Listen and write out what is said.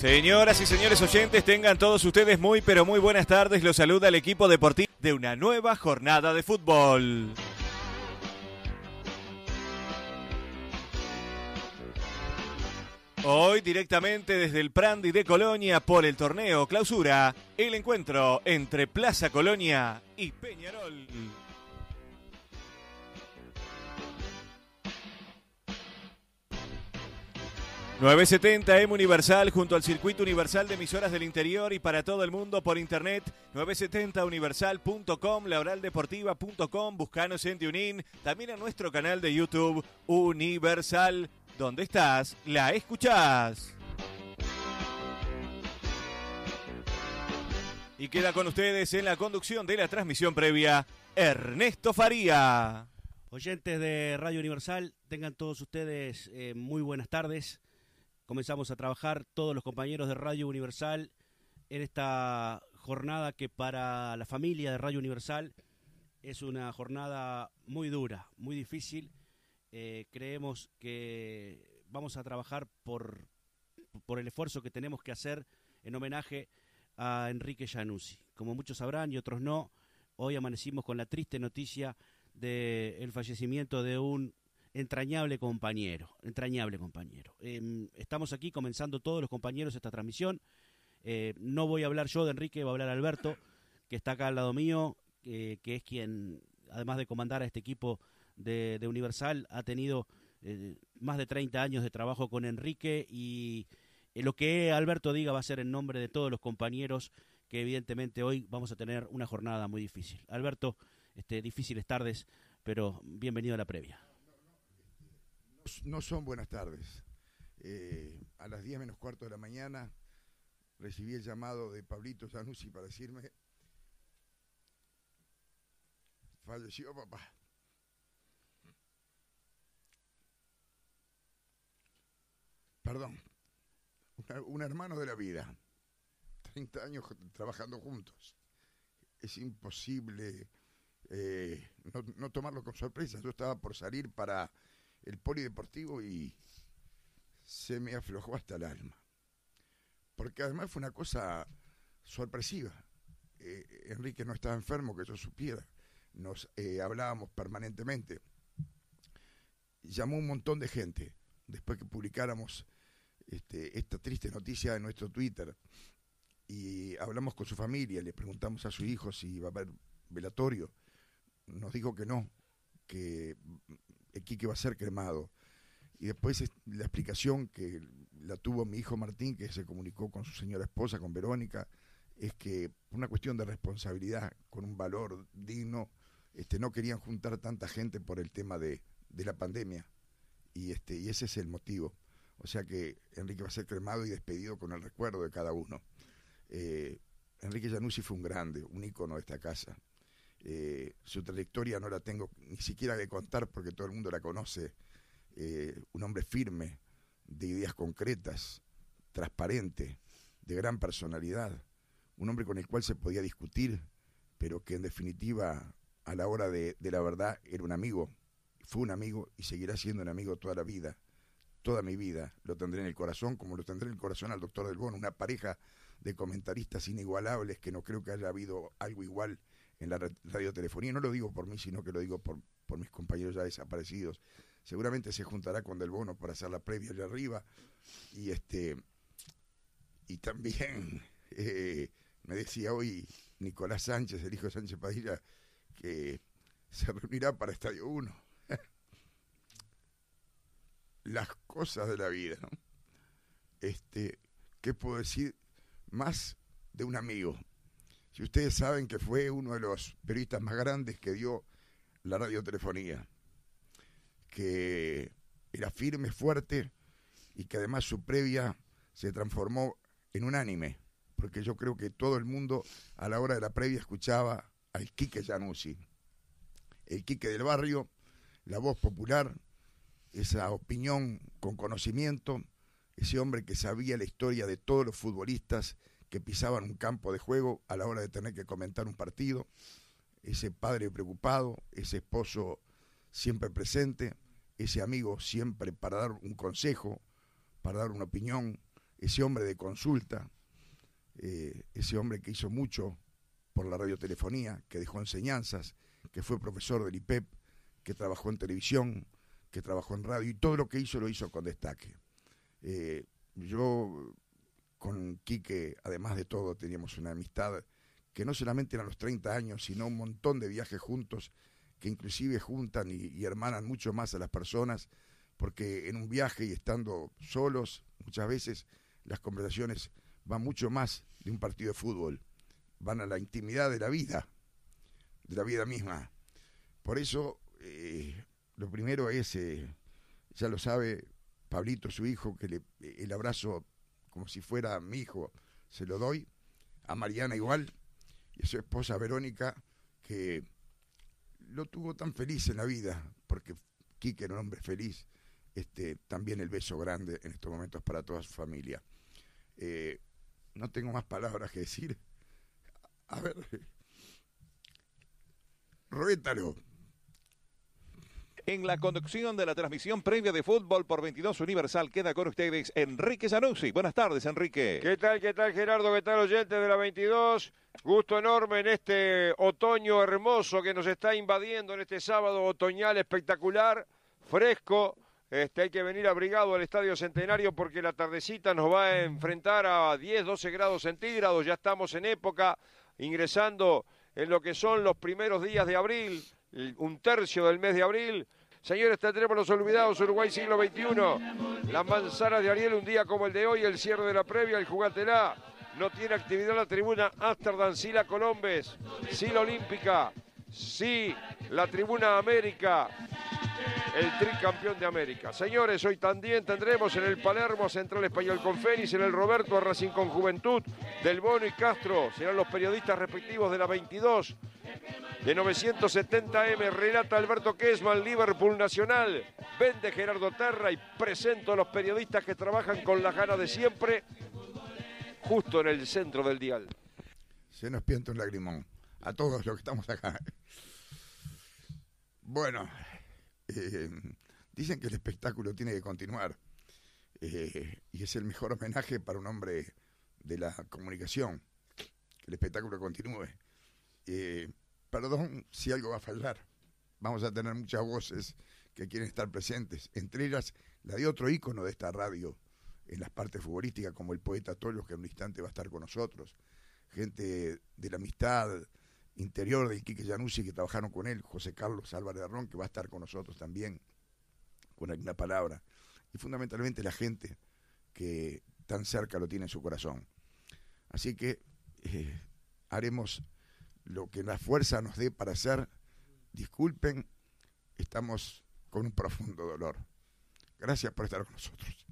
Señoras y señores oyentes, tengan todos ustedes muy pero muy buenas tardes. Los saluda el equipo deportivo de una nueva jornada de fútbol. Hoy directamente desde el Prandi de Colonia por el torneo clausura, el encuentro entre Plaza Colonia y Peñarol. 970 M Universal junto al Circuito Universal de Emisoras del Interior y para todo el mundo por internet 970universal.com, laboraldeportiva.com, buscanos en TuneIn, también a nuestro canal de YouTube Universal. ¿Dónde estás? La escuchás. Y queda con ustedes en la conducción de la transmisión previa Ernesto Faría. Oyentes de Radio Universal, tengan todos ustedes eh, muy buenas tardes comenzamos a trabajar todos los compañeros de Radio Universal en esta jornada que para la familia de Radio Universal es una jornada muy dura, muy difícil. Eh, creemos que vamos a trabajar por, por el esfuerzo que tenemos que hacer en homenaje a Enrique Januzzi. Como muchos sabrán y otros no, hoy amanecimos con la triste noticia del fallecimiento de un entrañable compañero, entrañable compañero. Em, estamos aquí comenzando todos los compañeros esta transmisión. Eh, no voy a hablar yo de Enrique, va a hablar Alberto, que está acá al lado mío, que es quien, además de comandar a este equipo de, Universal, ha tenido eh, más de 30 años de trabajo con Enrique y eh, lo que Alberto diga va a ser en nombre de todos los compañeros que evidentemente hoy vamos a tener una jornada muy difícil. Alberto, este, difíciles tardes, pero bienvenido a la previa no son buenas tardes. Eh, a las 10 menos cuarto de la mañana recibí el llamado de Pablito Zanussi para decirme, falleció papá. Perdón, un hermano de la vida, 30 años trabajando juntos. Es imposible eh, no tomarlo con sorpresa. Yo estaba por salir para el polideportivo y se me aflojó hasta el alma. Porque además fue una cosa sorpresiva. Eh, Enrique no estaba enfermo, que yo supiera. Nos eh, hablábamos permanentemente. Llamó un montón de gente después que publicáramos este, esta triste noticia en nuestro Twitter. Y hablamos con su familia, le preguntamos a su hijo si iba a haber velatorio. Nos dijo que no, que el Quique va a ser cremado. Y después la explicación que la tuvo mi hijo Martín, que se comunicó con su señora esposa, con Verónica, es que por una cuestión de responsabilidad, con un valor digno, este, no querían juntar tanta gente por el tema de, la pandemia. Y, este, y ese es el motivo. O sea que Enrique va a ser cremado y despedido con el recuerdo de cada uno. Eh, Enrique Januzzi fue un grande, un ícono de esta casa. Eh, su trayectoria no la tengo ni siquiera que contar porque todo el mundo la conoce. Eh, un hombre firme, de ideas concretas, transparente, de gran personalidad, un hombre con el cual se podía discutir, pero que en definitiva a la hora de, la verdad era un amigo, fue un amigo y seguirá siendo un amigo toda la vida, toda mi vida. Lo tendré en el corazón como lo tendré en el corazón al doctor Del una pareja de comentaristas inigualables que no creo que haya habido algo igual en la radiotelefonía. No lo digo por mí, sino que lo digo por, por mis compañeros ya desaparecidos. Seguramente se juntará con Del Bono para hacer la previa allá arriba. Y este y también eh, me decía hoy Nicolás Sánchez, el hijo de Sánchez Padilla, que se reunirá para Estadio 1. Las cosas de la vida, ¿no? Este, ¿qué puedo decir más de un amigo? Y ustedes saben que fue uno de los periodistas más grandes que dio la radiotelefonía, que era firme, fuerte y que además su previa se transformó en unánime, porque yo creo que todo el mundo a la hora de la previa escuchaba al Quique Januzzi, el Quique del barrio, la voz popular, esa opinión con conocimiento, ese hombre que sabía la historia de todos los futbolistas que pisaban un campo de juego a la hora de tener que comentar un partido, ese padre preocupado, ese esposo siempre presente, ese amigo siempre para dar un consejo, para dar una opinión, ese hombre de consulta, eh, ese hombre que hizo mucho por la radiotelefonía, que dejó enseñanzas, que fue profesor del IPEP, e que trabajó en televisión, que trabajó en radio, y todo lo que hizo lo hizo con destaque. Eh, yo con Quique, además de todo, teníamos una amistad que no solamente eran los 30 años, sino un montón de viajes juntos, que inclusive juntan y, hermanan mucho más a las personas, porque en un viaje y estando solos, muchas veces las conversaciones van mucho más de un partido de fútbol, van a la intimidad de la vida, de la vida misma. Por eso, eh, lo primero es, eh, ya lo sabe Pablito, su hijo, que le, el abrazo como si fuera mi hijo, se lo doy, a Mariana igual, y a su esposa Verónica, que lo tuvo tan feliz en la vida, porque Quique era un hombre feliz, este, también el beso grande en estos momentos para toda su familia. Eh, no tengo más palabras que decir. A ver, ruétalo. En la conducción de la transmisión previa de fútbol por 22 Universal queda con ustedes Enrique Sanusi. Buenas tardes, Enrique. ¿Qué tal, qué tal, Gerardo? ¿Qué tal, oyentes de la 22? Gusto enorme en este otoño hermoso que nos está invadiendo en este sábado otoñal espectacular, fresco. Este, hay que venir abrigado al Estadio Centenario porque la tardecita nos va a enfrentar a 10, 12 grados centígrados. Ya estamos en época, ingresando en lo que son los primeros días de abril un tercio del mes de abril. Señores, tendremos los olvidados, Uruguay siglo XXI. Las manzanas de Ariel, un día como el de hoy, el cierre de la previa, el jugatela. No tiene actividad la tribuna Amsterdam, sí la Colombes, sí la Olímpica, sí la tribuna América, el tricampeón de América. Señores, hoy también tendremos en el Palermo Central Español con Fénix... en el Roberto Racing con Juventud, Del Bono y Castro. Serán los periodistas respectivos de la 22. De 970M relata Alberto Kesman, Liverpool Nacional, vende Gerardo Terra y presento a los periodistas que trabajan con las ganas de siempre, justo en el centro del dial. Se nos pienta un lagrimón a todos los que estamos acá. Bueno, eh, dicen que el espectáculo tiene que continuar eh, y es el mejor homenaje para un hombre de la comunicación, que el espectáculo continúe. Eh, perdón si algo va a fallar. Vamos a tener muchas voces que quieren estar presentes, entre ellas la de otro ícono de esta radio en las partes futbolísticas, como el poeta Tolos, que en un instante va a estar con nosotros, gente de la amistad interior de Quique Januzzi que trabajaron con él, José Carlos Álvarez Arrón, que va a estar con nosotros también, con alguna palabra, y fundamentalmente la gente que tan cerca lo tiene en su corazón. Así que eh, haremos lo que la fuerza nos dé para hacer, disculpen, estamos con un profundo dolor. Gracias por estar con nosotros.